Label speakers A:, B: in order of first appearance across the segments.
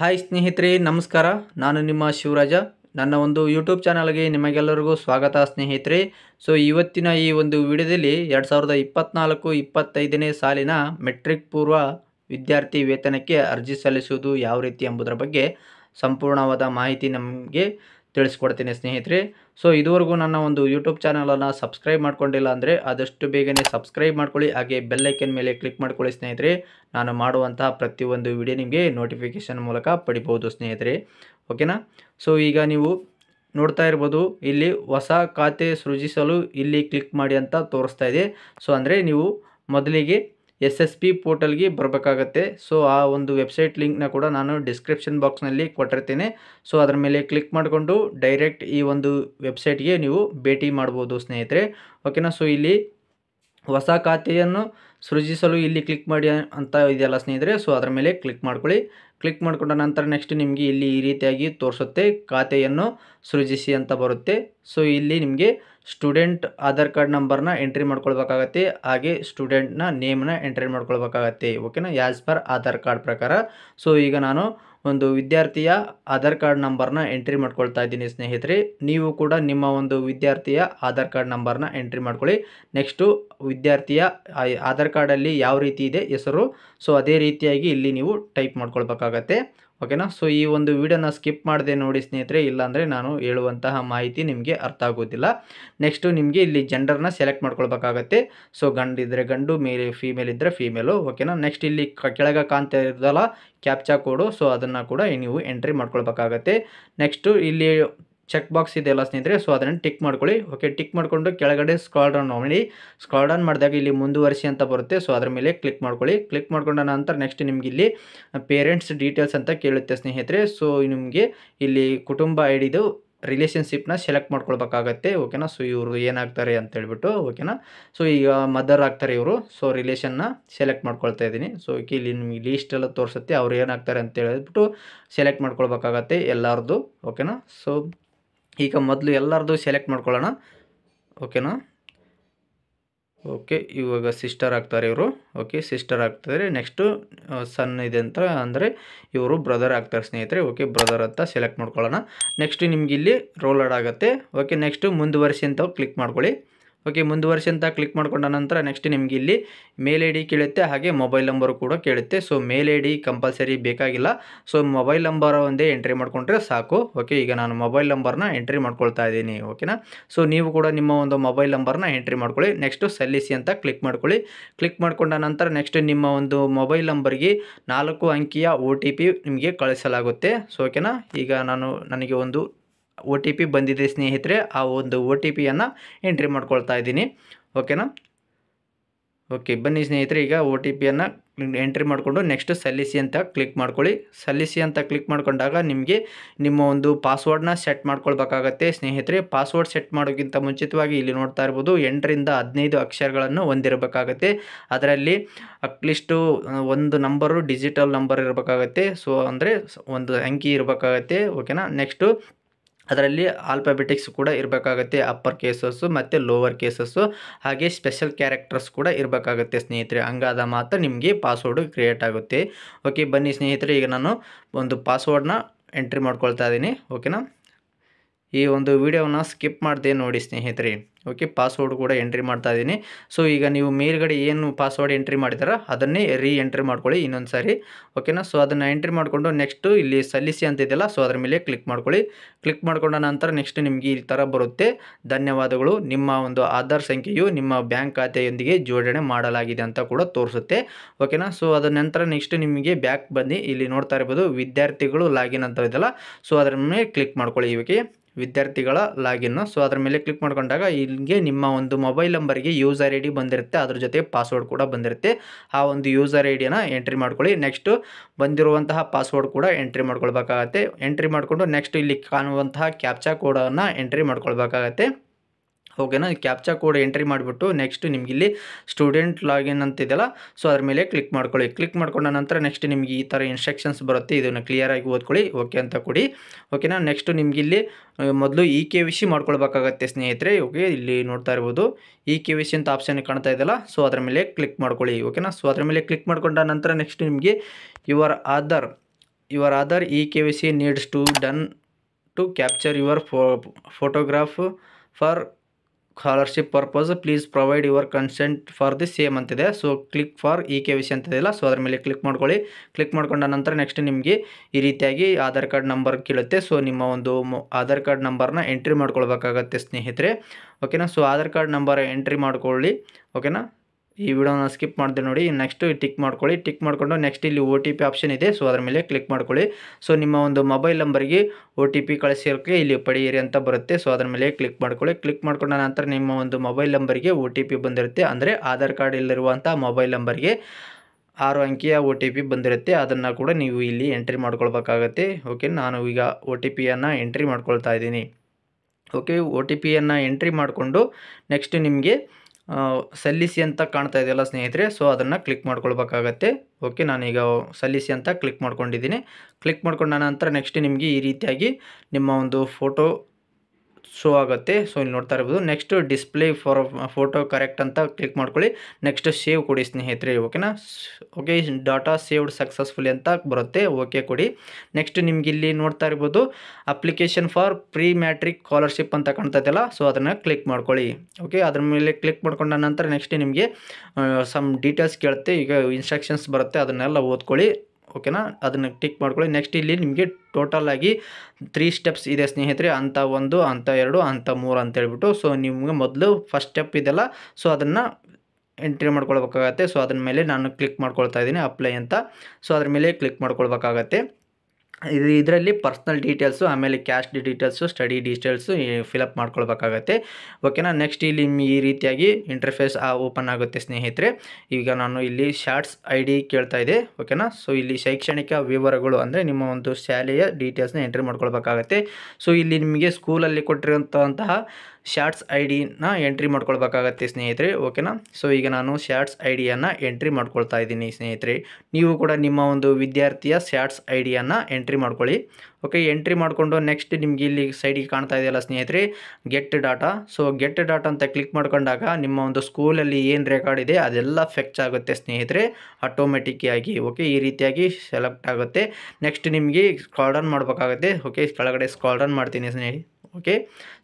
A: hi ಸ್ನೇಹಿತರೆ ನಮಸ್ಕಾರ ನಾನು ನಿಮ್ಮ ಶಿವರಾಜ ನನ್ನ ಒಂದು ಯೂಟ್ಯೂಬ್ ಚಾನಲ್ಗೆ ನಿಮಗೆಲ್ಲರಿಗೂ ಸ್ವಾಗತ ಸ್ನೇಹಿತರೆ ಸೊ ಇವತ್ತಿನ ಈ ಒಂದು ವಿಡಿಯೋದಲ್ಲಿ ಎರಡು ಸಾವಿರದ ಇಪ್ಪತ್ತ್ನಾಲ್ಕು ಇಪ್ಪತ್ತೈದನೇ ಸಾಲಿನ ಮೆಟ್ರಿಕ್ ಪೂರ್ವ ವಿದ್ಯಾರ್ಥಿ ವೇತನಕ್ಕೆ ಅರ್ಜಿ ಸಲ್ಲಿಸುವುದು ಯಾವ ರೀತಿ ಎಂಬುದರ ಬಗ್ಗೆ ಸಂಪೂರ್ಣವಾದ ಮಾಹಿತಿ ನಮಗೆ ತಿಳಿಸ್ಕೊಡ್ತೀನಿ ಸ್ನೇಹಿತರೆ ಸೊ ಇದುವರೆಗೂ ನನ್ನ ಒಂದು ಯೂಟ್ಯೂಬ್ ಚಾನಲನ್ನು ಸಬ್ಸ್ಕ್ರೈಬ್ ಮಾಡ್ಕೊಂಡಿಲ್ಲ ಅಂದರೆ ಆದಷ್ಟು ಬೇಗನೆ ಸಬ್ಸ್ಕ್ರೈಬ್ ಮಾಡ್ಕೊಳ್ಳಿ ಹಾಗೆ ಬೆಲ್ಲೈಕನ್ ಮೇಲೆ ಕ್ಲಿಕ್ ಮಾಡ್ಕೊಳ್ಳಿ ಸ್ನೇಹಿತರೆ ನಾನು ಮಾಡುವಂತಹ ಪ್ರತಿಯೊಂದು ವಿಡಿಯೋ ನಿಮಗೆ ನೋಟಿಫಿಕೇಷನ್ ಮೂಲಕ ಪಡಿಬೋದು ಸ್ನೇಹಿತರೆ ಓಕೆನಾ ಸೊ ಈಗ ನೀವು ನೋಡ್ತಾ ಇರ್ಬೋದು ಇಲ್ಲಿ ಹೊಸ ಖಾತೆ ಸೃಜಿಸಲು ಇಲ್ಲಿ ಕ್ಲಿಕ್ ಮಾಡಿ ಅಂತ ತೋರಿಸ್ತಾ ಇದೆ ಸೊ ಅಂದರೆ ನೀವು ಮೊದಲಿಗೆ ಎಸ್ ಎಸ್ ಪಿ ಪೋರ್ಟಲ್ಗೆ ಬರಬೇಕಾಗತ್ತೆ ಸೊ ಆ ಒಂದು ವೆಬ್ಸೈಟ್ ಲಿಂಕ್ನ ಕೂಡ ನಾನು ಡಿಸ್ಕ್ರಿಪ್ಷನ್ ಬಾಕ್ಸ್ನಲ್ಲಿ ಕೊಟ್ಟಿರ್ತೀನಿ ಸೊ ಅದರ ಮೇಲೆ ಕ್ಲಿಕ್ ಮಾಡಿಕೊಂಡು ಡೈರೆಕ್ಟ್ ಈ ಒಂದು ವೆಬ್ಸೈಟ್ಗೆ ನೀವು ಭೇಟಿ ಮಾಡ್ಬೋದು ಸ್ನೇಹಿತರೆ ಓಕೆನಾ ಸೊ ಇಲ್ಲಿ ಹೊಸ ಖಾತೆಯನ್ನು ಸೃಜಿಸಲು ಇಲ್ಲಿ ಕ್ಲಿಕ್ ಮಾಡಿ ಅಂತ ಇದೆಯಲ್ಲ ಸ್ನೇಹಿತರೆ ಸೊ ಅದರ ಮೇಲೆ ಕ್ಲಿಕ್ ಮಾಡ್ಕೊಳ್ಳಿ ಕ್ಲಿಕ್ ಮಾಡಿಕೊಂಡ ನಂತರ ನೆಕ್ಸ್ಟ್ ನಿಮಗೆ ಇಲ್ಲಿ ಈ ರೀತಿಯಾಗಿ ತೋರಿಸುತ್ತೆ ಖಾತೆಯನ್ನು ಸೃಜಿಸಿ ಅಂತ ಬರುತ್ತೆ ಸೊ ಇಲ್ಲಿ ನಿಮಗೆ ಸ್ಟೂಡೆಂಟ್ ಆಧಾರ್ ಕಾರ್ಡ್ ನಂಬರ್ನ ಎಂಟ್ರಿ ಮಾಡ್ಕೊಳ್ಬೇಕಾಗತ್ತೆ ಹಾಗೆ ಸ್ಟೂಡೆಂಟ್ನ ನೇಮ್ನ ಎಂಟ್ರಿ ಮಾಡ್ಕೊಳ್ಬೇಕಾಗತ್ತೆ ಓಕೆನಾ ಯಾಸ್ ಪರ್ ಆಧಾರ್ ಕಾರ್ಡ್ ಪ್ರಕಾರ ಸೊ ಈಗ ನಾನು ಒಂದು ವಿದ್ಯಾರ್ಥಿಯ ಆಧಾರ್ ಕಾರ್ಡ್ ನಂಬರ್ನ ಎಂಟ್ರಿ ಮಾಡ್ಕೊಳ್ತಾ ಇದ್ದೀನಿ ಸ್ನೇಹಿತರೆ ನೀವು ಕೂಡ ನಿಮ್ಮ ಒಂದು ವಿದ್ಯಾರ್ಥಿಯ ಆಧಾರ್ ಕಾರ್ಡ್ ನಂಬರ್ನ ಎಂಟ್ರಿ ಮಾಡ್ಕೊಳ್ಳಿ ನೆಕ್ಸ್ಟು ವಿದ್ಯಾರ್ಥಿಯ ಆಧಾರ್ ಕಾರ್ಡಲ್ಲಿ ಯಾವ ರೀತಿ ಇದೆ ಹೆಸರು ಸೊ ಅದೇ ರೀತಿಯಾಗಿ ಇಲ್ಲಿ ನೀವು ಟೈಪ್ ಮಾಡ್ಕೊಳ್ಬೇಕಾಗತ್ತೆ ಓಕೆನಾ ಸೊ ಈ ಒಂದು ವಿಡಿಯೋನ ಸ್ಕಿಪ್ ಮಾಡಿದೆ ನೋಡಿ ಸ್ನೇಹಿತರೆ ಇಲ್ಲಾಂದರೆ ನಾನು ಹೇಳುವಂತಹ ಮಾಹಿತಿ ನಿಮಗೆ ಅರ್ಥ ಆಗೋದಿಲ್ಲ ನೆಕ್ಸ್ಟು ನಿಮಗೆ ಇಲ್ಲಿ ಜೆಂಡರ್ನ ಸೆಲೆಕ್ಟ್ ಮಾಡ್ಕೊಳ್ಬೇಕಾಗತ್ತೆ ಸೊ ಗಂಡಿದ್ರೆ ಗಂಡು ಮೇಲೆ ಫೀಮೇಲ್ ಇದ್ದರೆ ಫೀಮೇಲು ಓಕೆನಾ ನೆಕ್ಸ್ಟ್ ಇಲ್ಲಿ ಕೆಳಗೆ ಕಾಣ್ತಾ ಇರೋದಲ್ಲ ಕ್ಯಾಪ್ಚಾ ಕೋಡು ಸೊ ಅದನ್ನು ಕೂಡ ನೀವು ಎಂಟ್ರಿ ಮಾಡ್ಕೊಳ್ಬೇಕಾಗತ್ತೆ ನೆಕ್ಸ್ಟು ಇಲ್ಲಿ ಚೆಕ್ ಬಾಕ್ಸ್ ಇದೆಯಲ್ಲ ಸ್ನೇಹಿತರೆ ಸೊ ಅದನ್ನು ಟಿಕ್ ಮಾಡ್ಕೊಳ್ಳಿ ಓಕೆ ಟಿಕ್ ಮಾಡಿಕೊಂಡು ಕೆಳಗಡೆ ಸ್ಕ್ರಾಲ್ ಡೌನ್ ಮಾಡಿ ಸ್ಕ್ರಾಲ್ ಡೌನ್ ಮಾಡಿದಾಗ ಇಲ್ಲಿ ಮುಂದುವರಿಸಿ ಅಂತ ಬರುತ್ತೆ ಸೊ ಅದರ ಮೇಲೆ ಕ್ಲಿಕ್ ಮಾಡ್ಕೊಳ್ಳಿ ಕ್ಲಿಕ್ ಮಾಡ್ಕೊಂಡ ನಂತರ ನೆಕ್ಸ್ಟ್ ನಿಮ್ಗೆ ಇಲ್ಲಿ ಪೇರೆಂಟ್ಸ್ ಡೀಟೇಲ್ಸ್ ಅಂತ ಕೇಳುತ್ತೆ ಸ್ನೇಹಿತರೆ ಸೊ ನಿಮಗೆ ಇಲ್ಲಿ ಕುಟುಂಬ ಐ ಡಿದು ರಿಲೇಷನ್ಶಿಪ್ನ ಸೆಲೆಕ್ಟ್ ಮಾಡ್ಕೊಳ್ಬೇಕಾಗತ್ತೆ ಓಕೆನಾ ಸೊ ಇವರು ಏನಾಗ್ತಾರೆ ಅಂತ ಹೇಳ್ಬಿಟ್ಟು ಓಕೆನಾ ಸೊ ಈಗ ಮದರ್ ಆಗ್ತಾರೆ ಇವರು ಸೊ ರಿಲೇಷನ್ನ ಸೆಲೆಕ್ಟ್ ಮಾಡ್ಕೊಳ್ತಾ ಇದ್ದೀನಿ ಸೊ ಇಲ್ಲಿ ನಿಮಗೆ ಲೀಸ್ಟ್ ಎಲ್ಲ ತೋರಿಸುತ್ತೆ ಅವ್ರು ಏನಾಗ್ತಾರೆ ಅಂತ ಹೇಳಿಬಿಟ್ಟು ಸೆಲೆಕ್ಟ್ ಮಾಡ್ಕೊಳ್ಬೇಕಾಗತ್ತೆ ಎಲ್ಲರದು ಓಕೆನಾ ಸೊ ಈಗ ಮೊದಲು ಎಲ್ಲರದು ಸೆಲೆಕ್ಟ್ ಮಾಡ್ಕೊಳ್ಳೋಣ ಓಕೆನಾ ಓಕೆ ಇವಾಗ ಸಿಸ್ಟರ್ ಆಗ್ತಾರೆ ಇವರು ಓಕೆ ಸಿಸ್ಟರ್ ಆಗ್ತಾರೆ ನೆಕ್ಸ್ಟು ಸನ್ ಇದೆ ಅಂತ ಅಂದರೆ ಇವರು ಬ್ರದರ್ ಆಗ್ತಾರೆ ಸ್ನೇಹಿತರೆ ಓಕೆ ಬ್ರದರ್ ಅಂತ ಸೆಲೆಕ್ಟ್ ಮಾಡ್ಕೊಳ್ಳೋಣ ನೆಕ್ಸ್ಟ್ ನಿಮಗಿಲ್ಲಿ ರೋಲ್ ಆಡ್ ಆಗುತ್ತೆ ಓಕೆ ನೆಕ್ಸ್ಟು ಮುಂದುವರಿಸಿ ಅಂತ ಕ್ಲಿಕ್ ಮಾಡ್ಕೊಳ್ಳಿ ಓಕೆ ಮುಂದುವರಿಸಿ ಅಂತ ಕ್ಲಿಕ್ ಮಾಡಿಕೊಂಡ ನಂತರ ನೆಕ್ಸ್ಟ್ ನಿಮಗೆ ಇಲ್ಲಿ ಮೇಲ್ ಐ ಡಿ ಕೇಳುತ್ತೆ ಹಾಗೆ ಮೊಬೈಲ್ ನಂಬರು ಕೂಡ ಕೇಳುತ್ತೆ so mail I D compulsory ಬೇಕಾಗಿಲ್ಲ ಸೊ ಮೊಬೈಲ್ ನಂಬರ್ ಒಂದೇ ಎಂಟ್ರಿ ಮಾಡಿಕೊಂಡ್ರೆ ಸಾಕು ಓಕೆ ಈಗ ನಾನು ಮೊಬೈಲ್ ನಂಬರ್ನ ಎಂಟ್ರಿ ಮಾಡ್ಕೊಳ್ತಾ ಇದ್ದೀನಿ ಓಕೆನಾ ಸೊ ನೀವು ಕೂಡ ನಿಮ್ಮ ಒಂದು ಮೊಬೈಲ್ ನಂಬರ್ನ ಎಂಟ್ರಿ ಮಾಡ್ಕೊಳ್ಳಿ ನೆಕ್ಸ್ಟು ಸಲ್ಲಿಸಿ ಅಂತ ಕ್ಲಿಕ್ ಮಾಡ್ಕೊಳ್ಳಿ ಕ್ಲಿಕ್ ಮಾಡಿಕೊಂಡ ನಂತರ ನೆಕ್ಸ್ಟ್ ನಿಮ್ಮ ಒಂದು ಮೊಬೈಲ್ ನಂಬರ್ಗೆ ನಾಲ್ಕು ಅಂಕಿಯ ಒ ಟಿ ಪಿ ನಿಮಗೆ ಕಳಿಸಲಾಗುತ್ತೆ ಸೊ ಓಕೆನಾ ಈಗ ನಾನು ನನಗೆ ಒಂದು ಒ ಟಿ ಪಿ ಬಂದಿದೆ ಸ್ನೇಹಿತರೆ ಆ ಒಂದು ಒ ಟಿ ಪಿಯನ್ನು ಎಂಟ್ರಿ ಮಾಡ್ಕೊಳ್ತಾ ಇದ್ದೀನಿ ಓಕೆನಾ ಓಕೆ ಬನ್ನಿ ಸ್ನೇಹಿತರೆ ಈಗ ಒ ಟಿ ಪಿಯನ್ನು ಎಂಟ್ರಿ ಮಾಡಿಕೊಂಡು ನೆಕ್ಸ್ಟ್ ಸಲ್ಲಿಸಿ ಅಂತ ಕ್ಲಿಕ್ ಮಾಡ್ಕೊಳ್ಳಿ ಸಲ್ಲಿಸಿ ಅಂತ ಕ್ಲಿಕ್ ಮಾಡ್ಕೊಂಡಾಗ ನಿಮಗೆ ನಿಮ್ಮ ಒಂದು ಪಾಸ್ವರ್ಡ್ನ ಸೆಟ್ ಮಾಡ್ಕೊಳ್ಬೇಕಾಗತ್ತೆ ಸ್ನೇಹಿತರೆ ಪಾಸ್ವರ್ಡ್ ಸೆಟ್ ಮಾಡೋಕ್ಕಿಂತ ಮುಂಚಿತವಾಗಿ ಇಲ್ಲಿ ನೋಡ್ತಾ ಇರ್ಬೋದು ಎಂಟರಿಂದ ಹದಿನೈದು ಅಕ್ಷರಗಳನ್ನು ಹೊಂದಿರಬೇಕಾಗತ್ತೆ ಅದರಲ್ಲಿ ಅಟ್ಲೀಸ್ಟು ಒಂದು ನಂಬರು ಡಿಜಿಟಲ್ ನಂಬರ್ ಇರಬೇಕಾಗತ್ತೆ ಸೊ ಅಂದರೆ ಒಂದು ಅಂಕಿ ಇರಬೇಕಾಗತ್ತೆ ಓಕೆನಾ ನೆಕ್ಸ್ಟು ಅದರಲ್ಲಿ ಆಲ್ಫಾಬೆಟಿಕ್ಸ್ ಕೂಡ ಇರಬೇಕಾಗತ್ತೆ ಅಪ್ಪರ್ ಕೇಸಸ್ಸು ಮತ್ತು ಲೋವರ್ ಕೇಸಸ್ಸು ಹಾಗೆ ಸ್ಪೆಷಲ್ ಕ್ಯಾರೆಕ್ಟರ್ಸ್ ಕೂಡ ಇರಬೇಕಾಗುತ್ತೆ ಸ್ನೇಹಿತರೆ ಹಂಗಾದ ಮಾತ್ರ ನಿಮಗೆ ಪಾಸ್ವರ್ಡು ಕ್ರಿಯೇಟ್ ಆಗುತ್ತೆ ಓಕೆ ಬನ್ನಿ ಸ್ನೇಹಿತರೆ ಈಗ ನಾನು ಒಂದು ಪಾಸ್ವರ್ಡನ್ನ ಎಂಟ್ರಿ ಮಾಡ್ಕೊಳ್ತಾ ಇದ್ದೀನಿ ಓಕೆನಾ ಈ ಒಂದು ವಿಡಿಯೋನ ಸ್ಕಿಪ್ ಮಾಡಿದೆ ನೋಡಿ ಸ್ನೇಹಿತರೆ ಓಕೆ ಪಾಸ್ವರ್ಡ್ ಕೂಡ ಎಂಟ್ರಿ ಮಾಡ್ತಾ ಇದ್ದೀನಿ ಸೊ ಈಗ ನೀವು ಮೇಲ್ಗಡೆ ಏನು ಪಾಸ್ವರ್ಡ್ ಎಂಟ್ರಿ ಮಾಡಿದಾರ ಅದನ್ನೇ ರೀ ಎಂಟ್ರಿ ಮಾಡ್ಕೊಳ್ಳಿ ಇನ್ನೊಂದು ಸಾರಿ ಓಕೆನಾ ಸೊ ಅದನ್ನು ಎಂಟ್ರಿ ಮಾಡಿಕೊಂಡು ನೆಕ್ಸ್ಟು ಇಲ್ಲಿ ಸಲ್ಲಿಸಿ ಅಂತಿದೆಯಲ್ಲ ಸೊ ಅದರ ಮೇಲೆ ಕ್ಲಿಕ್ ಮಾಡ್ಕೊಳ್ಳಿ ಕ್ಲಿಕ್ ಮಾಡಿಕೊಂಡ ನಂತರ ನೆಕ್ಸ್ಟ್ ನಿಮಗೆ ಈ ಥರ ಬರುತ್ತೆ ಧನ್ಯವಾದಗಳು ನಿಮ್ಮ ಒಂದು ಆಧಾರ್ ಸಂಖ್ಯೆಯು ನಿಮ್ಮ ಬ್ಯಾಂಕ್ ಖಾತೆಯೊಂದಿಗೆ ಜೋಡಣೆ ಮಾಡಲಾಗಿದೆ ಅಂತ ಕೂಡ ತೋರಿಸುತ್ತೆ ಓಕೆನಾ ಸೊ ಅದ ನಂತರ ನೆಕ್ಸ್ಟ್ ನಿಮಗೆ ಬ್ಯಾಕ್ ಬನ್ನಿ ಇಲ್ಲಿ ನೋಡ್ತಾ ಇರ್ಬೋದು ವಿದ್ಯಾರ್ಥಿಗಳು ಲಾಗಿನ್ ಅಂತ ಇದೆಯಲ್ಲ ಸೊ ಅದರ ಮೇಲೆ ಕ್ಲಿಕ್ ಮಾಡ್ಕೊಳ್ಳಿ ಇವಕ್ಕೆ ವಿದ್ಯಾರ್ಥಿಗಳ ಲಾಗಿನ್ನು ಸೊ ಅದ್ರ ಮೇಲೆ ಕ್ಲಿಕ್ ಮಾಡ್ಕೊಂಡಾಗ ಇಲ್ಲಿಗೆ ನಿಮ್ಮ ಒಂದು ಮೊಬೈಲ್ ನಂಬರ್ಗೆ ಯೂಸರ್ ಐ ಡಿ ಬಂದಿರುತ್ತೆ ಅದ್ರ ಜೊತೆ ಪಾಸ್ವರ್ಡ್ ಕೂಡ ಬಂದಿರುತ್ತೆ ಆ ಒಂದು ಯೂಸರ್ ಐ ಡಿನ ಎಂಟ್ರಿ ಮಾಡ್ಕೊಳ್ಳಿ ನೆಕ್ಸ್ಟು ಬಂದಿರುವಂತಹ ಪಾಸ್ವರ್ಡ್ ಕೂಡ ಎಂಟ್ರಿ ಮಾಡ್ಕೊಳ್ಬೇಕಾಗತ್ತೆ ಎಂಟ್ರಿ ಮಾಡಿಕೊಂಡು ನೆಕ್ಸ್ಟ್ ಇಲ್ಲಿ ಕಾಣುವಂತಹ ಕ್ಯಾಪ್ಚಾ ಕೋಡನ್ನು ಎಂಟ್ರಿ ಮಾಡ್ಕೊಳ್ಬೇಕಾಗತ್ತೆ ಓಕೆನಾ ಕ್ಯಾಪ್ಚಾ ಕೋಡ್ ಎಂಟ್ರಿ ಮಾಡಿಬಿಟ್ಟು ನೆಕ್ಸ್ಟ್ ನಿಮ್ಗೆ ಇಲ್ಲಿ ಸ್ಟೂಡೆಂಟ್ ಲಾಗಿನ್ ಅಂತಿದೆಯಲ್ಲ ಸೊ ಅದ್ರ ಮೇಲೆ ಕ್ಲಿಕ್ ಮಾಡ್ಕೊಳ್ಳಿ ಕ್ಲಿಕ್ ಮಾಡ್ಕೊಂಡ ನಂತರ ನೆಕ್ಸ್ಟ್ ನಿಮಗೆ ಈ ಥರ ಇನ್ಸ್ಟ್ರಕ್ಷನ್ಸ್ ಬರುತ್ತೆ ಇದನ್ನು ಕ್ಲಿಯರಾಗಿ ಓದ್ಕೊಳ್ಳಿ ಓಕೆ ಅಂತ ಕೊಡಿ ಓಕೆನಾ ನೆಕ್ಸ್ಟ್ ನಿಮ್ಗೆ ಇಲ್ಲಿ ಮೊದಲು E e K V C ಮಾಡ್ಕೊಳ್ಬೇಕಾಗತ್ತೆ ಸ್ನೇಹಿತರೆ ಓಕೆ ಇಲ್ಲಿ ನೋಡ್ತಾ ಇರ್ಬೋದು ಇ ಕೆ ವಿ ಸಿ ಅಂತ ಆಪ್ಷನ್ ಕಾಣ್ತಾ ಇದೆಯಲ್ಲ ಸೊ ಅದರ ಮೇಲೆ ಕ್ಲಿಕ್ ಮಾಡ್ಕೊಳ್ಳಿ ಓಕೆನಾ ಸೊ ಅದರ ಮೇಲೆ ಕ್ಲಿಕ್ ಮಾಡ್ಕೊಂಡ ನಂತರ ನೆಕ್ಸ್ಟ್ ನಿಮಗೆ your Aadhaar your Aadhaar E K V C needs to done to capture your pho photograph for scholarship purpose please provide your consent for the same ಅಂತಿದೆ so click for E K V C ಅಂತಿದೆಯಲ್ಲ so ಅದರ ಮೇಲೆ click ಮಾಡ್ಕೊಳ್ಳಿ click ಮಾಡ್ಕೊಂಡ ನಂತರ next ನಿಮಗೆ ಈ ರೀತಿಯಾಗಿ ಆಧಾರ್ ಕಾರ್ಡ್ ನಂಬರ್ ಕೇಳುತ್ತೆ ಸೊ ನಿಮ್ಮ ಒಂದು ಆಧಾರ್ ಕಾರ್ಡ್ ನಂಬರ್ನ ಎಂಟ್ರಿ ಮಾಡ್ಕೊಳ್ಬೇಕಾಗತ್ತೆ ಸ್ನೇಹಿತರೆ ಓಕೆನಾ so Aadhaar card number entry ಮಾಡ್ಕೊಳ್ಳಿ ಓಕೆನಾ ಈ ವಿಡಿಯೋನ ಸ್ಕಿಪ್ ಮಾಡಿದೆ ನೋಡಿ ನೆಕ್ಸ್ಟು ಟಿಕ್ ಮಾಡ್ಕೊಳ್ಳಿ ಟಿಕ್ ಮಾಡಿಕೊಂಡು ನೆಕ್ಸ್ಟ್ ಇಲ್ಲಿ ಓ ಟಿ ಪಿ ಆಪ್ಷನ್ ಇದೆ ಸೊ ಅದರ ಮೇಲೆ ಕ್ಲಿಕ್ ಮಾಡ್ಕೊಳ್ಳಿ ಸೊ ನಿಮ್ಮ ಒಂದು ಮೊಬೈಲ್ ನಂಬರ್ಗೆ ಒ ಟಿ ಪಿ ಕಳಿಸಿರೋಕ್ಕೆ ಇಲ್ಲಿ ಪಡೆಯಿರಿ ಅಂತ ಬರುತ್ತೆ ಸೊ ಅದರ ಮೇಲೆ ಕ್ಲಿಕ್ ಮಾಡ್ಕೊಳ್ಳಿ ಕ್ಲಿಕ್ ಮಾಡಿಕೊಂಡ ನಂತರ ನಿಮ್ಮ ಒಂದು ಮೊಬೈಲ್ ನಂಬರ್ಗೆ ಒ ಟಿ ಪಿ ಬಂದಿರುತ್ತೆ ಅಂದರೆ ಆಧಾರ್ ಕಾರ್ಡ್ ಇಲ್ಲಿರುವಂಥ ಮೊಬೈಲ್ ನಂಬರ್ಗೆ ಆರು ಅಂಕಿಯ ಒ ಟಿ ಪಿ ಬಂದಿರುತ್ತೆ ಅದನ್ನು ಕೂಡ ನೀವು ಇಲ್ಲಿ ಎಂಟ್ರಿ ಮಾಡ್ಕೊಳ್ಬೇಕಾಗತ್ತೆ ಓಕೆ ನಾನು ಈಗ ಒ ಟಿ ಪಿಯನ್ನು ಎಂಟ್ರಿ ಮಾಡ್ಕೊಳ್ತಾ ಇದ್ದೀನಿ ಓಕೆ ಒ ಟಿ ಪಿಯನ್ನು ಎಂಟ್ರಿ ಮಾಡಿಕೊಂಡು ನೆಕ್ಸ್ಟ್ ನಿಮಗೆ ಸಲ್ಲಿಸಿ ಅಂತ ಕಾಣ್ತಾ ಇದೆಯಲ್ಲ ಸ್ನೇಹಿತರೆ ಸೊ ಅದನ್ನು ಕ್ಲಿಕ್ ಮಾಡ್ಕೊಳ್ಬೇಕಾಗತ್ತೆ ಓಕೆ ನಾನೀಗ ಸಲ್ಲಿಸಿ ಅಂತ ಕ್ಲಿಕ್ ಮಾಡ್ಕೊಂಡಿದ್ದೀನಿ ಕ್ಲಿಕ್ ಮಾಡ್ಕೊಂಡ ನಂತರ ನೆಕ್ಸ್ಟ್ ನಿಮಗೆ ಈ ರೀತಿಯಾಗಿ ನಿಮ್ಮ ಒಂದು ಫೋಟೋ ಶೋ ಆಗುತ್ತೆ ಸೊ ಇಲ್ಲಿ ನೋಡ್ತಾ ಇರ್ಬೋದು next display for photo correct ಅಂತ ಕ್ಲಿಕ್ ಮಾಡ್ಕೊಳ್ಳಿ ನೆಕ್ಸ್ಟ್ ಸೇವ್ ಕೊಡಿ ಸ್ನೇಹಿತರೆ ಓಕೆನಾ ಓಕೆ ಡಾಟಾ ಸೇವ್ಡ್ ಸಕ್ಸಸ್ಫುಲಿ ಅಂತ ಬರುತ್ತೆ ಓಕೆ ಕೊಡಿ ನೆಕ್ಸ್ಟ್ ನಿಮ್ಗೆ ಇಲ್ಲಿ ನೋಡ್ತಾ ಇರ್ಬೋದು application for pre matric scholarship ಅಂತ ಕಾಣ್ತೈತಲ್ಲ ಸೊ ಅದನ್ನು ಕ್ಲಿಕ್ ಮಾಡ್ಕೊಳ್ಳಿ ಓಕೆ ಅದ್ರ ಮೇಲೆ ಕ್ಲಿಕ್ ಮಾಡ್ಕೊಂಡ ನಂತರ ನೆಕ್ಸ್ಟ್ ನಿಮಗೆ ಸಮ್ ಡೀಟೇಲ್ಸ್ ಕೇಳುತ್ತೆ ಈಗ ಇನ್ಸ್ಟ್ರಕ್ಷನ್ಸ್ ಬರುತ್ತೆ ಅದನ್ನೆಲ್ಲ ಓದ್ಕೊಳ್ಳಿ ಓಕೆನಾ ಅದನ್ನು ಟಿಕ್ ಮಾಡ್ಕೊಳ್ಳಿ ನೆಕ್ಸ್ಟ್ ಇಲ್ಲಿ ನಿಮಗೆ ಟೋಟಲ್ ಆಗಿ ತ್ರೀ ಸ್ಟೆಪ್ಸ್ ಇದೆ ಸ್ನೇಹಿತರೆ ಅಂತ ಒಂದು ಅಂತ ಎರಡು ಅಂತ ಮೂರು ಅಂತ ಹೇಳ್ಬಿಟ್ಟು ಸೊ ನಿಮಗೆ ಮೊದಲು ಫಸ್ಟ್ ಸ್ಟೆಪ್ ಇದೆಲ್ಲ ಸೊ ಅದನ್ನು ಎಂಟ್ರಿ ಮಾಡ್ಕೊಳ್ಬೇಕಾಗತ್ತೆ ಸೊ ಅದನ್ನ ಮೇಲೆ ನಾನು ಕ್ಲಿಕ್ ಮಾಡ್ಕೊಳ್ತಾ ಇದ್ದೀನಿ ಅಪ್ಲೈ ಅಂತ ಸೊ ಅದ್ರ ಮೇಲೆ ಕ್ಲಿಕ್ ಮಾಡ್ಕೊಳ್ಬೇಕಾಗತ್ತೆ ಇದು ಇದರಲ್ಲಿ ಪರ್ಸ್ನಲ್ ಡೀಟೇಲ್ಸು ಆಮೇಲೆ caste details study details fill up ಮಾಡ್ಕೊಳ್ಬೇಕಾಗತ್ತೆ ಓಕೆನಾ ನೆಕ್ಸ್ಟ್ ಇಲ್ಲಿ ಈ ರೀತಿಯಾಗಿ ಇಂಟರ್ಫೇಸ್ ಓಪನ್ ಆಗುತ್ತೆ ಸ್ನೇಹಿತರೆ ಈಗ ನಾನು ಇಲ್ಲಿ ಶಾರ್ಟ್ಸ್ ಐ ಡಿ ಕೇಳ್ತಾ ಇದೆ ಓಕೆನಾ ಸೊ ಇಲ್ಲಿ ಶೈಕ್ಷಣಿಕ ವಿವರಗಳು ಅಂದರೆ ನಿಮ್ಮ ಒಂದು ಶಾಲೆಯ ಡೀಟೇಲ್ಸ್ನ ಎಂಟ್ರಿ ಮಾಡ್ಕೊಳ್ಬೇಕಾಗತ್ತೆ ಸೊ ಇಲ್ಲಿ ನಿಮಗೆ ಸ್ಕೂಲಲ್ಲಿ ಕೊಟ್ಟಿರುವಂಥ ಶಾರ್ಟ್ಸ್ ಐ ಡಿನ ಎಂಟ್ರಿ ಮಾಡ್ಕೊಳ್ಬೇಕಾಗತ್ತೆ ಸ್ನೇಹಿತರೆ ಓಕೆನಾ ಸೊ ಈಗ ನಾನು ಶಾರ್ಟ್ಸ್ ಐ ಡಿಯನ್ನು ಎಂಟ್ರಿ ಮಾಡ್ಕೊಳ್ತಾ ಇದ್ದೀನಿ ಸ್ನೇಹಿತರೆ ನೀವು ಕೂಡ ನಿಮ್ಮ ಒಂದು ವಿದ್ಯಾರ್ಥಿಯ ಶಾರ್ಟ್ಸ್ ಐ ಡಿಯನ್ನು ಎಂಟ್ರಿ ಮಾಡ್ಕೊಳ್ಳಿ ಓಕೆ ಎಂಟ್ರಿ ಮಾಡಿಕೊಂಡು ನೆಕ್ಸ್ಟ್ ನಿಮಗೆ ಇಲ್ಲಿ ಸೈಡಿಗೆ ಕಾಣ್ತಾ ಇದೆಯಲ್ಲ ಸ್ನೇಹಿತರೆ get data so get data ಅಂತ ಕ್ಲಿಕ್ ಮಾಡ್ಕೊಂಡಾಗ ನಿಮ್ಮ ಒಂದು ಸ್ಕೂಲಲ್ಲಿ ಏನು ರೆಕಾರ್ಡ್ ಇದೆ ಅದೆಲ್ಲ ಫೆಕ್ಚ್ ಆಗುತ್ತೆ ಸ್ನೇಹಿತರೆ ಆಟೋಮೆಟಿಕ್ಕಾಗಿ ಓಕೆ ಈ ರೀತಿಯಾಗಿ ಸೆಲೆಕ್ಟ್ ಆಗುತ್ತೆ ನೆಕ್ಸ್ಟ್ ನಿಮಗೆ ಸ್ಕಾಲ್ ಡೌನ್ ಮಾಡಬೇಕಾಗುತ್ತೆ ಓಕೆ ಕೆಳಗಡೆ ಸ್ಕಾಲ್ ಡೌನ್ ಮಾಡ್ತೀನಿ ಸ್ನೇಹಿತರೆ ಓಕೆ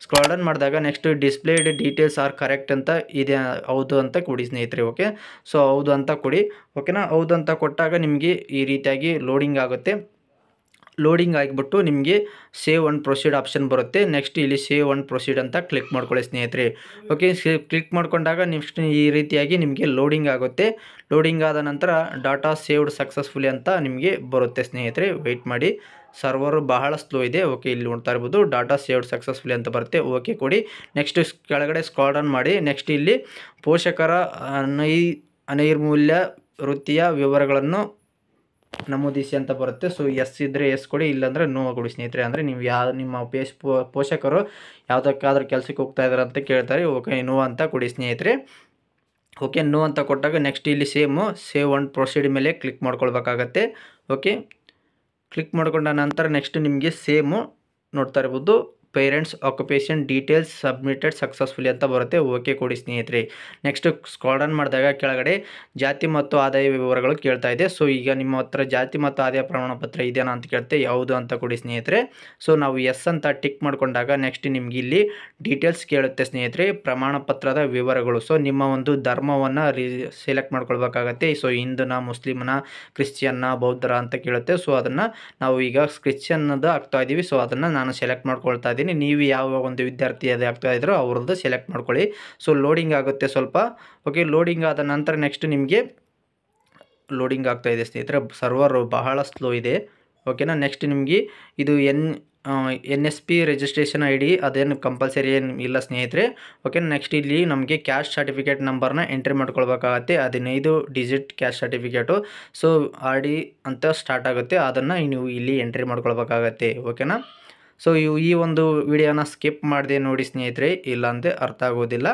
A: ಸ್ಕ್ರಾಲ್ ಡೌನ್ ಮಾಡಿದಾಗ next displayed details are correct ಅಂತ ಇದೆ ಹೌದು ಅಂತ ಕೊಡಿ ಸ್ನೇಹಿತರೆ ಓಕೆ ಸೊ ಹೌದು ಅಂತ ಕೊಡಿ ಓಕೆನಾ ಹೌದು ಅಂತ ಕೊಟ್ಟಾಗ ನಿಮಗೆ ಈ ರೀತಿಯಾಗಿ ಲೋಡಿಂಗ್ ಆಗುತ್ತೆ ಲೋಡಿಂಗ್ ಆಗಿಬಿಟ್ಟು ನಿಮಗೆ ಸೇವ್ ಒನ್ ಪ್ರೊಸೀಡ್ ಆಪ್ಷನ್ ಬರುತ್ತೆ ನೆಕ್ಸ್ಟ್ ಇಲ್ಲಿ ಸೇವ್ ಒನ್ ಪ್ರೊಸೀಡ್ ಅಂತ ಕ್ಲಿಕ್ ಮಾಡ್ಕೊಳ್ಳಿ ಸ್ನೇಹಿತರೆ ಓಕೆ ಕ್ಲಿಕ್ ಮಾಡ್ಕೊಂಡಾಗ ನೆಕ್ಸ್ಟ್ ಈ ರೀತಿಯಾಗಿ ನಿಮಗೆ ಲೋಡಿಂಗ್ ಆಗುತ್ತೆ ಲೋಡಿಂಗ್ ಆದ ನಂತರ ಡಾಟಾ ಸೇವ್ಡ್ ಸಕ್ಸಸ್ಫುಲಿ ಅಂತ ನಿಮಗೆ ಬರುತ್ತೆ ಸ್ನೇಹಿತರೆ ವೆಯ್ಟ್ ಮಾಡಿ ಸರ್ವರ್ ಬಹಳ ಸ್ಲೋ ಇದೆ ಓಕೆ ಇಲ್ಲಿ ನೋಡ್ತಾ ಇರ್ಬೋದು ಡಾಟಾ ಸೇವ್ಡ್ ಸಕ್ಸಸ್ಫುಲಿ ಅಂತ ಬರುತ್ತೆ ಓಕೆ ಕೊಡಿ ನೆಕ್ಸ್ಟ್ ಕೆಳಗಡೆ ಸ್ಕ್ರಾಲ್ ಮಾಡಿ ನೆಕ್ಸ್ಟ್ ಇಲ್ಲಿ ಪೋಷಕರ ಅನೈ ಅನೈರ್ಮೂಲ್ಯ ವೃತ್ತಿಯ ವಿವರಗಳನ್ನು ನಮೂದಿಸಿ ಅಂತ ಬರುತ್ತೆ ಸೊ ಎಸ್ ಇದ್ದರೆ ಎಸ್ ಕೊಡಿ ಇಲ್ಲಾಂದರೆ ನೋ ಕೊಡಿ ಸ್ನೇಹಿತರೆ ಅಂದರೆ ನೀವು ಯಾವ ನಿಮ್ಮ ಪೇಶ್ ಪೋಷಕರು ಯಾವುದಕ್ಕಾದ್ರೂ ಕೆಲಸಕ್ಕೆ ಹೋಗ್ತಾ ಇದ್ದಾರೆ ಅಂತ ಕೇಳ್ತಾರೆ ಓಕೆ ನೋ ಅಂತ ಕೊಡಿ ಸ್ನೇಹಿತರೆ ಓಕೆ ನೋ ಅಂತ ಕೊಟ್ಟಾಗ ನೆಕ್ಸ್ಟ್ ಇಲ್ಲಿ ಸೇಮು ಸೇವ್ ಒನ್ ಪ್ರೊಸೀಡ್ ಮೇಲೆ ಕ್ಲಿಕ್ ಮಾಡ್ಕೊಳ್ಬೇಕಾಗತ್ತೆ ಓಕೆ ಕ್ಲಿಕ್ ಮಾಡ್ಕೊಂಡ ನಂತರ ನೆಕ್ಸ್ಟ್ ನಿಮಗೆ ಸೇಮು ನೋಡ್ತಾ ಇರ್ಬೋದು parents occupation details submitted successfully ಅಂತ ಬರುತ್ತೆ ಓಕೆ ಕೊಡಿ ಸ್ನೇಹಿತರೆ ನೆಕ್ಸ್ಟ್ ಸ್ಕಾಡನ್ ಮಾಡಿದಾಗ ಕೆಳಗಡೆ ಜಾತಿ ಮತ್ತು ಆದಾಯ ವಿವರಗಳು ಕೇಳ್ತಾ ಇದೆ ಸೊ ಈಗ ನಿಮ್ಮ ಹತ್ರ ಜಾತಿ ಮತ್ತು ಆದಾಯ ಪ್ರಮಾಣ ಪತ್ರ ಇದೆಯಾ ಅಂತ ಕೇಳ್ತೆ ಯಾವುದು ಅಂತ ಕೊಡಿ ಸ್ನೇಹಿತರೆ ಸೊ ನಾವು ಎಸ್ ಅಂತ ಟಿಕ್ ಮಾಡಿಕೊಂಡಾಗ ನೆಕ್ಸ್ಟ್ ನಿಮ್ಗೆ ಇಲ್ಲಿ ಡೀಟೇಲ್ಸ್ ಕೇಳುತ್ತೆ ಸ್ನೇಹಿತರೆ ಪ್ರಮಾಣ ಪತ್ರದ ವಿವರಗಳು ಸೊ ನಿಮ್ಮ ಒಂದು ಧರ್ಮವನ್ನು ರಿ ಸೆಲೆಕ್ಟ್ ಮಾಡ್ಕೊಳ್ಬೇಕಾಗತ್ತೆ ಸೊ ಹಿಂದೂನ ಮುಸ್ಲಿಮ್ನ ಕ್ರಿಶ್ಚಿಯನ್ನ ಬೌದ್ಧರ ಅಂತ ಕೇಳುತ್ತೆ ಸೊ ಅದನ್ನು ನಾವು ಈಗ ಕ್ರಿಶ್ಚಿಯನ್ನದ ಆಗ್ತಾ ಇದ್ದೀವಿ ಸೊ ಅದನ್ನು ನಾನು ಸೆಲೆಕ್ಟ್ ಮಾಡ್ಕೊಳ್ತಾ ನೀವು ಯಾವ ಒಂದು ವಿದ್ಯಾರ್ಥಿ ಅದೇ ಆಗ್ತಾ ಇದ್ರೋ ಅವ್ರದ್ದು ಸೆಲೆಕ್ಟ್ ಮಾಡ್ಕೊಳ್ಳಿ ಸೊ ಲೋಡಿಂಗ್ ಆಗುತ್ತೆ ಸ್ವಲ್ಪ ಓಕೆ ಲೋಡಿಂಗ್ ಆದ ನಂತರ ನೆಕ್ಸ್ಟ್ ನಿಮಗೆ ಲೋಡಿಂಗ್ ಆಗ್ತಾ ಇದೆ ಸ್ನೇಹಿತರೆ ಸರ್ವರ್ ಬಹಳ ಸ್ಲೋ ಇದೆ ಓಕೆನಾ ನೆಕ್ಸ್ಟ್ ನಿಮಗೆ ಇದು N N S P registration I D ಅದೇನು ಕಂಪಲ್ಸರಿ ಏನು ಇಲ್ಲ ಸ್ನೇಹಿತರೆ ಓಕೆ ನೆಕ್ಸ್ಟ್ ಇಲ್ಲಿ ನಮಗೆ ಕ್ಯಾಶ್ ಸರ್ಟಿಫಿಕೇಟ್ ನಂಬರ್ನ ಎಂಟ್ರಿ ಮಾಡ್ಕೊಳ್ಬೇಕಾಗತ್ತೆ ಹದಿನೈದು digit caste certificate so R D ಅಂತ ಸ್ಟಾರ್ಟ್ ಆಗುತ್ತೆ ಅದನ್ನು ನೀವು ಇಲ್ಲಿ ಎಂಟ್ರಿ ಮಾಡ್ಕೊಳ್ಬೇಕಾಗತ್ತೆ ಓಕೆನಾ ಸೊ ಇವು ಈ ಒಂದು ವಿಡಿಯೋನ ಸ್ಕಿಪ್ ಮಾಡಿದೆ ನೋಡಿ ಸ್ನೇಹಿತರೆ ಇಲ್ಲಾಂದರೆ ಅರ್ಥ ಆಗೋದಿಲ್ಲ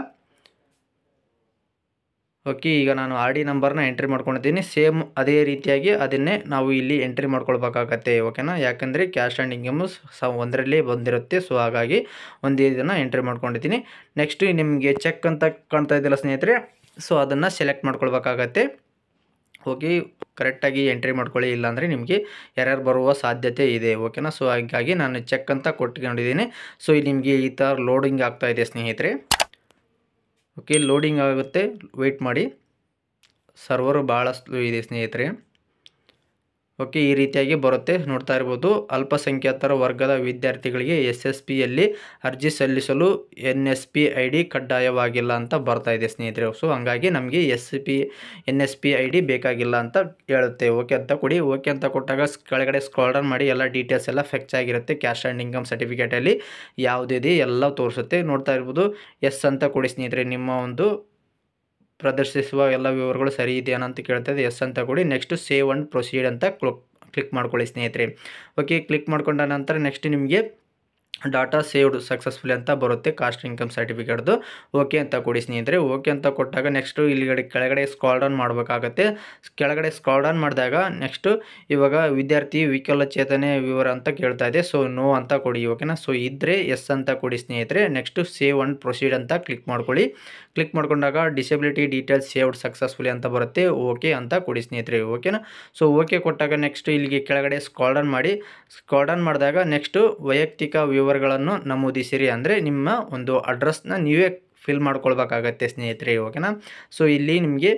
A: ಓಕೆ ಈಗ ನಾನು ಆರ್ ಡಿ ನಂಬರ್ನ ಎಂಟ್ರಿ ಮಾಡ್ಕೊಂಡಿದ್ದೀನಿ ಸೇಮ್ ಅದೇ ರೀತಿಯಾಗಿ ಅದನ್ನೇ ನಾವು ಇಲ್ಲಿ ಎಂಟ್ರಿ ಮಾಡ್ಕೊಳ್ಬೇಕಾಗತ್ತೆ ಓಕೆನಾ ಯಾಕಂದರೆ ಕ್ಯಾಶ್ ಆ್ಯಂಡ್ ಇನ್ಕಮು ಸ ಬಂದಿರುತ್ತೆ ಸೊ ಹಾಗಾಗಿ ಒಂದೇ ಇದನ್ನು ಎಂಟ್ರಿ ಮಾಡ್ಕೊಂಡಿದ್ದೀನಿ ನೆಕ್ಸ್ಟು ನಿಮಗೆ ಚೆಕ್ ಅಂತ ಕಾಣ್ತಾ ಇದ್ದಿಲ್ಲ ಸ್ನೇಹಿತರೆ ಸೊ ಅದನ್ನು ಸೆಲೆಕ್ಟ್ ಮಾಡ್ಕೊಳ್ಬೇಕಾಗತ್ತೆ ಹೋಗಿ ಕರೆಕ್ಟಾಗಿ ಎಂಟ್ರಿ ಮಾಡ್ಕೊಳ್ಳಿ ಇಲ್ಲಾಂದರೆ ನಿಮಗೆ ಯಾರ್ಯಾರು ಬರುವ ಸಾಧ್ಯತೆ ಇದೆ ಓಕೆನಾ ಸೊ ಹಾಗಾಗಿ ನಾನು ಚೆಕ್ ಅಂತ ಕೊಟ್ಕೊಂಡಿದ್ದೀನಿ ಸೊ ಇಲ್ಲಿ ನಿಮಗೆ ಈ ಥರ ಲೋಡಿಂಗ್ ಆಗ್ತಾ ಇದೆ ಸ್ನೇಹಿತರೆ ಓಕೆ ಲೋಡಿಂಗ್ ಆಗುತ್ತೆ ವೆಯ್ಟ್ ಮಾಡಿ ಸರ್ವರು ಭಾಳ ಸ್ಲೋ ಇದೆ ಸ್ನೇಹಿತರೆ ಓಕೆ ಈ ರೀತಿಯಾಗಿ ಬರುತ್ತೆ ನೋಡ್ತಾ ಇರ್ಬೋದು ಅಲ್ಪಸಂಖ್ಯಾತರ ವರ್ಗದ ವಿದ್ಯಾರ್ಥಿಗಳಿಗೆ ಎಸ್ ಎಸ್ ಪಿಯಲ್ಲಿ ಅರ್ಜಿ ಸಲ್ಲಿಸಲು N S P I D ಕಡ್ಡಾಯವಾಗಿಲ್ಲ ಅಂತ ಬರ್ತಾ ಇದೆ ಸ್ನೇಹಿತರೆ ಸೊ ಹಾಗಾಗಿ ನಮಗೆ S P N S P I D ಬೇಕಾಗಿಲ್ಲ ಅಂತ ಹೇಳುತ್ತೆ ಓಕೆ ಅಂತ ಕೊಡಿ ಓಕೆ ಅಂತ ಕೊಟ್ಟಾಗ ಕೆಳಗಡೆ ಸ್ಕ್ರಾಲ್ ಮಾಡಿ ಎಲ್ಲ ಡೀಟೇಲ್ಸ್ ಎಲ್ಲ ಫೆಚ್ ಆಗಿರುತ್ತೆ ಕ್ಯಾಶ್ ಆ್ಯಂಡ್ ಇನ್ಕಮ್ ಸರ್ಟಿಫಿಕೇಟಲ್ಲಿ ಯಾವುದಿದೆ ಎಲ್ಲ ತೋರಿಸುತ್ತೆ ನೋಡ್ತಾ ಇರ್ಬೋದು ಎಸ್ ಅಂತ ಕೊಡಿ ಸ್ನೇಹಿತರೆ ನಿಮ್ಮ ಒಂದು ಪ್ರದರ್ಶಿಸುವ ಎಲ್ಲ ವಿವರಗಳು ಸರಿ ಇದೆಯಾ ಅಂತ ಕೇಳ್ತದೆ ಎಸ್ ಅಂತ ಕೊಡಿ ನೆಕ್ಸ್ಟ್ ಸೇವ್ ಅಂಡ್ ಪ್ರೊಸೀಡ್ ಅಂತ ಕ್ಲಿಕ್ ಮಾಡ್ಕೊಳ್ಳಿ ಸ್ನೇಹಿತರೆ ಓಕೆ ಕ್ಲಿಕ್ ಮಾಡ್ಕೊಂಡ ನಂತರ ನೆಕ್ಸ್ಟ್ ನಿಮಗೆ ಡಾಟಾ ಸೇವ್ಡ್ ಸಕ್ಸಸ್ಫುಲಿ ಅಂತ ಬರುತ್ತೆ ಕಾಸ್ಟ್ ಇನ್ಕಮ್ ಸರ್ಟಿಫಿಕೇಟ್ದು ಓಕೆ ಅಂತ ಕೊಡಿ ಸ್ನೇಹಿತರೆ ಓಕೆ ಅಂತ ಕೊಟ್ಟಾಗ ನೆಕ್ಸ್ಟು ಇಲ್ಲಿಗಡೆ ಕೆಳಗಡೆ ಸ್ಕಾಲ್ ಡೌನ್ ಮಾಡಬೇಕಾಗತ್ತೆ ಕೆಳಗಡೆ ಸ್ಕಾಲ್ ಡೌನ್ ಮಾಡಿದಾಗ ನೆಕ್ಸ್ಟು ಇವಾಗ ವಿದ್ಯಾರ್ಥಿ ಚೇತನೆ ವಿವರ ಅಂತ ಕೇಳ್ತಾ ಇದೆ ಸೊ ನೋ ಅಂತ ಕೊಡಿ ಓಕೆನಾ ಸೊ ಇದ್ದರೆ ಎಸ್ ಅಂತ ಕೊಡಿ ಸ್ನೇಹಿತರೆ ನೆಕ್ಸ್ಟು ಸೇವ್ ಅಂಡ್ ಪ್ರೊಸೀಡ್ ಅಂತ ಕ್ಲಿಕ್ ಮಾಡ್ಕೊಳ್ಳಿ ಕ್ಲಿಕ್ ಮಾಡ್ಕೊಂಡಾಗ ಡಿಸೆಬಿಲಿಟಿ ಡೀಟೇಲ್ಸ್ ಸೇವ್ಡ್ ಸಕ್ಸಸ್ಫುಲಿ ಅಂತ ಬರುತ್ತೆ ಓಕೆ ಅಂತ ಕೊಡಿ ಸ್ನೇಹಿತರೆ ಓಕೆನಾ ಸೊ ಓಕೆ ಕೊಟ್ಟಾಗ ನೆಕ್ಸ್ಟ್ ಇಲ್ಲಿಗೆ ಕೆಳಗಡೆ ಸ್ಕಾಲ್ ಡೌನ್ ಮಾಡಿ ಸ್ಕಾಲ್ ಡೌನ್ ಮಾಡಿದಾಗ ನೆಕ್ಸ್ಟು ವೈಯಕ್ತಿಕ ವಿವರ ವಿವರಗಳನ್ನು ನಮೂದಿಸಿರಿ ಅಂದರೆ ನಿಮ್ಮ ಒಂದು ಅಡ್ರೆಸ್ನ ನೀವೇ ಫಿಲ್ ಮಾಡ್ಕೊಳ್ಬೇಕಾಗತ್ತೆ ಸ್ನೇಹಿತರೆ ಓಕೆನಾ ಸೊ ಇಲ್ಲಿ ನಿಮಗೆ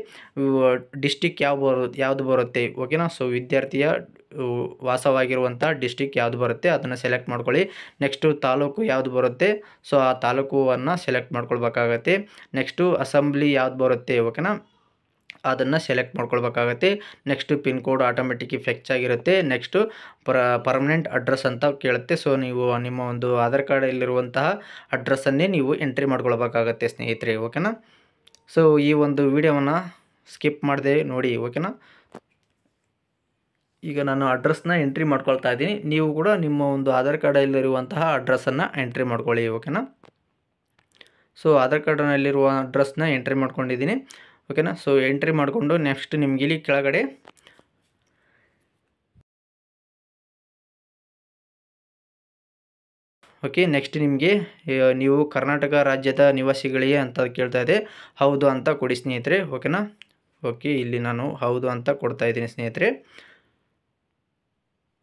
A: ಡಿಸ್ಟಿಕ್ ಯಾವ ಬರು ಯಾವುದು ಬರುತ್ತೆ ಓಕೆನಾ ಸೊ ವಿದ್ಯಾರ್ಥಿಯ ವಾಸವಾಗಿರುವಂಥ ಡಿಸ್ಟಿಕ್ ಯಾವುದು ಬರುತ್ತೆ ಅದನ್ನು ಸೆಲೆಕ್ಟ್ ಮಾಡ್ಕೊಳ್ಳಿ ನೆಕ್ಸ್ಟು ತಾಲೂಕು ಯಾವುದು ಬರುತ್ತೆ ಸೊ ಆ ತಾಲೂಕನ್ನು ಸೆಲೆಕ್ಟ್ ಮಾಡ್ಕೊಳ್ಬೇಕಾಗತ್ತೆ ನೆಕ್ಸ್ಟು ಅಸೆಂಬ್ಲಿ ಯಾವ್ದು ಬರುತ್ತೆ ಓಕೆನಾ ಅದನ್ನು ಸೆಲೆಕ್ಟ್ ಮಾಡ್ಕೊಳ್ಬೇಕಾಗತ್ತೆ next pin code automatically fetch ಆಗಿರುತ್ತೆ ನೆಕ್ಸ್ಟು ಪರ್ಮನೆಂಟ್ ಅಡ್ರೆಸ್ ಅಂತ ಕೇಳುತ್ತೆ ಸೊ ನೀವು ನಿಮ್ಮ ಒಂದು ಆಧಾರ್ ಕಾರ್ಡಲ್ಲಿರುವಂತಹ ಅಡ್ರೆಸ್ಸನ್ನೇ ನೀವು ಎಂಟ್ರಿ ಮಾಡ್ಕೊಳ್ಬೇಕಾಗತ್ತೆ ಸ್ನೇಹಿತರೆ ಓಕೆನಾ ಸೊ ಈ ಒಂದು ವಿಡಿಯೋವನ್ನು ಸ್ಕಿಪ್ ಮಾಡಿದೆ ನೋಡಿ ಓಕೆನಾ ಈಗ ನಾನು ಅಡ್ರೆಸ್ನ ಎಂಟ್ರಿ ಮಾಡ್ಕೊಳ್ತಾ ಇದ್ದೀನಿ ನೀವು ಕೂಡ ನಿಮ್ಮ ಒಂದು ಆಧಾರ್ ಕಾರ್ಡಲ್ಲಿರುವಂತಹ ಅಡ್ರೆಸ್ಸನ್ನು ಎಂಟ್ರಿ ಮಾಡ್ಕೊಳ್ಳಿ ಓಕೆನಾ ಸೊ ಆಧಾರ್ ಕಾರ್ಡ್ನಲ್ಲಿರುವ ಅಡ್ರೆಸ್ನ ಎಂಟ್ರಿ ಮಾಡ್ಕೊಂಡಿದ್ದೀನಿ ಓಕೆನಾ ಸೊ ಎಂಟ್ರಿ ಮಾಡಿಕೊಂಡು ನೆಕ್ಸ್ಟ್ ನಿಮ್ಗೆ ಇಲ್ಲಿ ಕೆಳಗಡೆ ಓಕೆ ನೆಕ್ಸ್ಟ್ ನಿಮಗೆ ನೀವು ಕರ್ನಾಟಕ ರಾಜ್ಯದ ನಿವಾಸಿಗಳಿಗೆ ಅಂತ ಕೇಳ್ತಾ ಇದೆ ಹೌದು ಅಂತ ಕೊಡಿ ಸ್ನೇಹಿತರೆ ಓಕೆನಾ ಓಕೆ ಇಲ್ಲಿ ನಾನು ಹೌದು ಅಂತ ಕೊಡ್ತಾ ಇದ್ದೀನಿ ಸ್ನೇಹಿತರೆ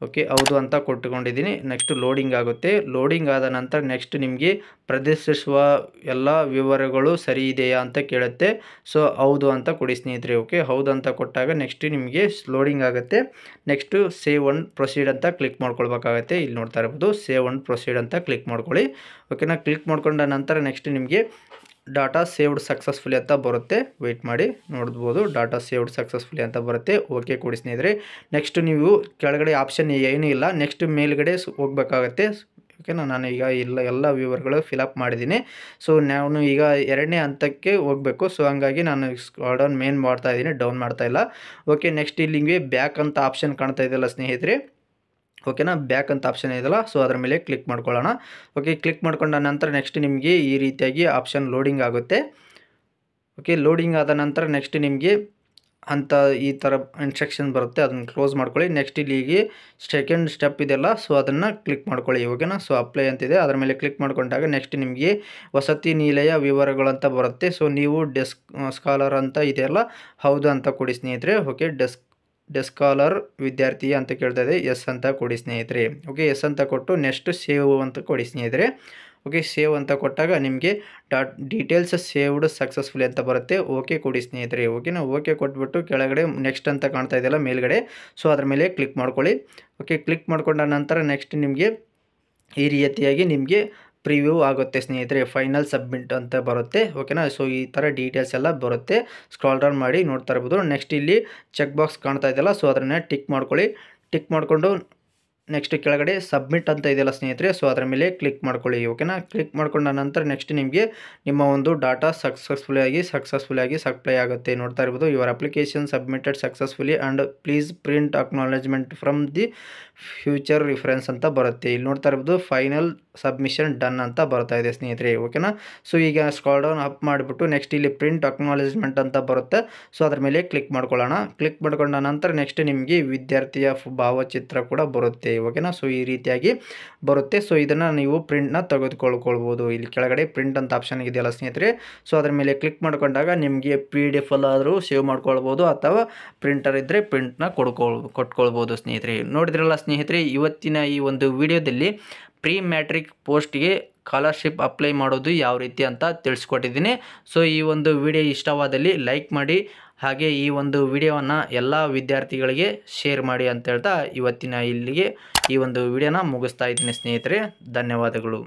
A: ಓಕೆ ಹೌದು ಅಂತ ಕೊಟ್ಟುಕೊಂಡಿದ್ದೀನಿ ನೆಕ್ಸ್ಟ್ ಲೋಡಿಂಗ್ ಆಗುತ್ತೆ ಲೋಡಿಂಗ್ ಆದ ನಂತರ ನೆಕ್ಸ್ಟ್ ನಿಮಗೆ ಪ್ರದರ್ಶಿಸುವ ಎಲ್ಲ ವಿವರಗಳು ಸರಿ ಇದೆಯಾ ಅಂತ ಕೇಳುತ್ತೆ ಸೊ ಹೌದು ಅಂತ ಕೊಡಿ ಸ್ನೇಹಿತರೆ ಓಕೆ ಹೌದು ಅಂತ ಕೊಟ್ಟಾಗ ನೆಕ್ಸ್ಟ್ ನಿಮಗೆ ಲೋಡಿಂಗ್ ಆಗುತ್ತೆ ನೆಕ್ಸ್ಟು ಸೇವ್ ಒನ್ ಪ್ರೊಸೀಡ್ ಅಂತ ಕ್ಲಿಕ್ ಮಾಡ್ಕೊಳ್ಬೇಕಾಗತ್ತೆ ಇಲ್ಲಿ ನೋಡ್ತಾ ಇರ್ಬೋದು ಸೇವ್ ಒನ್ ಪ್ರೊಸೀಡ್ ಅಂತ ಕ್ಲಿಕ್ ಮಾಡ್ಕೊಳ್ಳಿ ಓಕೆನಾ ಕ್ಲಿಕ್ ಮಾಡ್ಕೊಂಡ ನಂತರ ನೆಕ್ಸ್ಟ್ ನಿಮಗೆ ಡಾಟಾ ಸೇವ್ಡ್ ಸಕ್ಸಸ್ಫುಲಿ ಅಂತ ಬರುತ್ತೆ ವೆಯ್ಟ್ ಮಾಡಿ ನೋಡ್ಬೋದು ಡಾಟಾ ಸೇವ್ಡ್ ಸಕ್ಸಸ್ಫುಲಿ ಅಂತ ಬರುತ್ತೆ ಓಕೆ ಕೊಡಿ ಸ್ನೇಹಿತರೆ ನೆಕ್ಸ್ಟ್ ನೀವು ಕೆಳಗಡೆ ಆಪ್ಷನ್ ಏನೂ ಇಲ್ಲ ನೆಕ್ಸ್ಟ್ ಮೇಲ್ಗಡೆ ಹೋಗ್ಬೇಕಾಗತ್ತೆ ಓಕೆ ನಾನು ಈಗ ಇಲ್ಲ ಎಲ್ಲ ವ್ಯೂವರ್ಗಳು ಫಿಲಪ್ ಮಾಡಿದ್ದೀನಿ ಸೊ ನಾನು ಈಗ ಎರಡನೇ ಹಂತಕ್ಕೆ ಹೋಗಬೇಕು ಸೊ ಹಂಗಾಗಿ ನಾನು ಸ್ಕ್ರಾಲ್ ಮೇನ್ ಮಾಡ್ತಾ ಇದ್ದೀನಿ ಡೌನ್ ಮಾಡ್ತಾ ಇಲ್ಲ ಓಕೆ ನೆಕ್ಸ್ಟ್ ಇಲ್ಲಿಗೆ ಬ್ಯಾಕ್ ಅಂತ ಆಪ್ಷನ್ ಕಾಣ್ತಾ ಇದೆಯಲ್ಲ ಸ್ನೇಹಿತರೆ ಓಕೆನಾ ಬ್ಯಾಕ್ ಅಂತ ಆಪ್ಷನ್ ಇದೆಯಲ್ಲ ಸೊ ಅದರ ಮೇಲೆ ಕ್ಲಿಕ್ ಮಾಡ್ಕೊಳ್ಳೋಣ ಓಕೆ ಕ್ಲಿಕ್ ಮಾಡ್ಕೊಂಡ ನಂತರ ನೆಕ್ಸ್ಟ್ ನಿಮಗೆ ಈ ರೀತಿಯಾಗಿ ಆಪ್ಷನ್ ಲೋಡಿಂಗ್ ಆಗುತ್ತೆ ಓಕೆ ಲೋಡಿಂಗ್ ಆದ ನಂತರ ನೆಕ್ಸ್ಟ್ ನಿಮಗೆ ಅಂತ ಈ ಥರ ಇನ್ಸ್ಟ್ರಕ್ಷನ್ ಬರುತ್ತೆ ಅದನ್ನು ಕ್ಲೋಸ್ ಮಾಡ್ಕೊಳ್ಳಿ ನೆಕ್ಸ್ಟ್ ಇಲ್ಲಿಗೆ ಸೆಕೆಂಡ್ ಸ್ಟೆಪ್ ಇದೆಲ್ಲ ಸೊ ಅದನ್ನು ಕ್ಲಿಕ್ ಮಾಡ್ಕೊಳ್ಳಿ ಓಕೆನಾ ಸೊ ಅಪ್ಲೈ ಅಂತಿದೆ ಅದರ ಮೇಲೆ ಕ್ಲಿಕ್ ಮಾಡ್ಕೊಂಡಾಗ ನೆಕ್ಸ್ಟ್ ನಿಮಗೆ ವಸತಿ ನಿಲಯ ವಿವರಗಳಂತ ಬರುತ್ತೆ ಸೊ ನೀವು ಡೆಸ್ಕ್ ಸ್ಕಾಲರ್ ಅಂತ ಇದೆಯಲ್ಲ ಹೌದು ಅಂತ ಕೊಡಿ ಸ್ನೇಹಿತರೆ ಓಕೆ ಡೆಸ್ಕ್ ಡೆಸ್ಕಾಲರ್ ವಿದ್ಯಾರ್ಥಿ ಅಂತ ಇದೆ ಎಸ್ ಅಂತ ಕೊಡಿ ಸ್ನೇಹಿತರೆ ಓಕೆ ಎಸ್ ಅಂತ ಕೊಟ್ಟು ನೆಕ್ಸ್ಟ್ ಸೇವ್ ಅಂತ ಕೊಡಿ ಸ್ನೇಹಿತರೆ ಓಕೆ ಸೇವ್ ಅಂತ ಕೊಟ್ಟಾಗ ನಿಮಗೆ ಡಾಟ್ ಡೀಟೇಲ್ಸ್ ಸೇವ್ಡ್ ಸಕ್ಸಸ್ಫುಲ್ ಅಂತ ಬರುತ್ತೆ ಓಕೆ ಕೊಡಿ ಸ್ನೇಹಿತರೆ ಓಕೆನಾ ಓಕೆ ಕೊಟ್ಬಿಟ್ಟು ಕೆಳಗಡೆ ನೆಕ್ಸ್ಟ್ ಅಂತ ಕಾಣ್ತಾ ಇದೆಯಲ್ಲ ಮೇಲ್ಗಡೆ ಸೊ ಅದ್ರ ಮೇಲೆ ಕ್ಲಿಕ್ ಮಾಡ್ಕೊಳ್ಳಿ ಓಕೆ ಕ್ಲಿಕ್ ಮಾಡಿಕೊಂಡ ನಂತರ ನೆಕ್ಸ್ಟ್ ನಿಮಗೆ ಈ ರೀತಿಯಾಗಿ ನಿಮಗೆ ಪ್ರಿವ್ಯೂ ಆಗುತ್ತೆ ಸ್ನೇಹಿತರೆ ಫೈನಲ್ ಸಬ್ಮಿಟ್ ಅಂತ ಬರುತ್ತೆ ಓಕೆನಾ ಸೊ ಈ ಥರ ಡೀಟೇಲ್ಸ್ ಎಲ್ಲ ಬರುತ್ತೆ ಸ್ಕ್ರಾಲ್ ಡೌನ್ ಮಾಡಿ ನೋಡ್ತಾ ಇರ್ಬೋದು ನೆಕ್ಸ್ಟ್ ಇಲ್ಲಿ ಚೆಕ್ ಬಾಕ್ಸ್ ಕಾಣ್ತಾ ಇದೆಯಲ್ಲ ಸೊ ಅದನ್ನೇ ಟಿಕ್ ಮಾಡ್ಕೊಳ್ಳಿ ಟಿಕ್ ಮಾಡಿಕೊಂಡು ನೆಕ್ಸ್ಟ್ ಕೆಳಗಡೆ ಸಬ್ಮಿಟ್ ಅಂತ ಇದೆಯಲ್ಲ ಸ್ನೇಹಿತರೆ ಸೊ ಅದರ ಮೇಲೆ ಕ್ಲಿಕ್ ಮಾಡ್ಕೊಳ್ಳಿ ಓಕೆನಾ ಕ್ಲಿಕ್ ಮಾಡ್ಕೊಂಡ ನಂತರ ನೆಕ್ಸ್ಟ್ ನಿಮಗೆ ನಿಮ್ಮ ಒಂದು ಡಾಟಾ ಸಕ್ಸಸ್ಫುಲಿ ಆಗಿ ಸಕ್ಸಸ್ಫುಲಿ ಆಗಿ ಸಪ್ಲೈ ಆಗುತ್ತೆ ನೋಡ್ತಾ ಇರ್ಬೋದು your application submitted successfully and please print acknowledgement from the future reference ಅಂತ ಬರುತ್ತೆ ಇಲ್ಲಿ ನೋಡ್ತಾ ಇರ್ಬೋದು ಫೈನಲ್ ಸಬ್ಮಿಷನ್ ಡನ್ ಅಂತ ಬರ್ತಾ ಇದೆ ಸ್ನೇಹಿತರೆ ಓಕೆನಾ ಸೊ ಈಗ ಸ್ಕಾಲ್ ಡೌನ್ ಅಪ್ ಮಾಡಿಬಿಟ್ಟು ನೆಕ್ಸ್ಟ್ ಇಲ್ಲಿ ಪ್ರಿಂಟ್ ಅಕ್ನಾಲೇಜ್ಮೆಂಟ್ ಅಂತ ಬರುತ್ತೆ ಸೊ ಅದ್ರ ಮೇಲೆ ಕ್ಲಿಕ್ ಮಾಡ್ಕೊಳ್ಳೋಣ ಕ್ಲಿಕ್ ಮಾಡ್ಕೊಂಡ ನಂತರ ನೆಕ್ಸ್ಟ್ ನಿಮಗೆ ವಿದ್ಯಾರ್ಥಿಯ ಭಾವಚಿತ್ರ ಕೂಡ ಬರುತ್ತೆ ಓಕೆನಾ ಸೊ ಈ ರೀತಿಯಾಗಿ ಬರುತ್ತೆ ಸೊ ಇದನ್ನು ನೀವು ಪ್ರಿಂಟ್ನ ತೆಗೆದುಕೊಳ್ಕೊಳ್ಬೋದು ಇಲ್ಲಿ ಕೆಳಗಡೆ ಪ್ರಿಂಟ್ ಅಂತ ಆಪ್ಷನ್ ಇದೆಯಲ್ಲ ಸ್ನೇಹಿತರೆ ಸೊ ಅದ್ರ ಮೇಲೆ ಕ್ಲಿಕ್ ಮಾಡ್ಕೊಂಡಾಗ ನಿಮಗೆ ಪಿ ಡಿ ಎಫ್ ಅಲ್ಲಾದರೂ ಸೇವ್ ಮಾಡ್ಕೊಳ್ಬೋದು ಅಥವಾ ಪ್ರಿಂಟರ್ ಇದ್ದರೆ ಪ್ರಿಂಟ್ನ ಕೊಡ್ಕೊಳ್ ಕೊಟ್ಕೊಳ್ಬೋದು ಸ್ನೇಹಿತರೆ ನೋಡಿದ್ರಲ್ಲ ಸ್ನೇಹಿತರೆ ಇವತ್ತಿನ ಈ ಒಂದು ವಿಡಿಯೋದಲ್ಲಿ ಪ್ರೀ ಮ್ಯಾಟ್ರಿಕ್ ಪೋಸ್ಟ್ಗೆ ಸ್ಕಾಲರ್ಶಿಪ್ ಅಪ್ಲೈ ಮಾಡೋದು ಯಾವ ರೀತಿ ಅಂತ ತಿಳಿಸ್ಕೊಟ್ಟಿದ್ದೀನಿ ಸೊ ಈ ಒಂದು ವಿಡಿಯೋ ಇಷ್ಟವಾದಲ್ಲಿ ಲೈಕ್ ಮಾಡಿ ಹಾಗೆ ಈ ಒಂದು ವಿಡಿಯೋವನ್ನು ಎಲ್ಲ ವಿದ್ಯಾರ್ಥಿಗಳಿಗೆ ಶೇರ್ ಮಾಡಿ ಅಂತ ಹೇಳ್ತಾ ಇವತ್ತಿನ ಇಲ್ಲಿಗೆ ಈ ಒಂದು ವಿಡಿಯೋನ ಮುಗಿಸ್ತಾ ಇದ್ದೀನಿ ಸ್ನೇಹಿತರೆ ಧನ್ಯವಾದಗಳು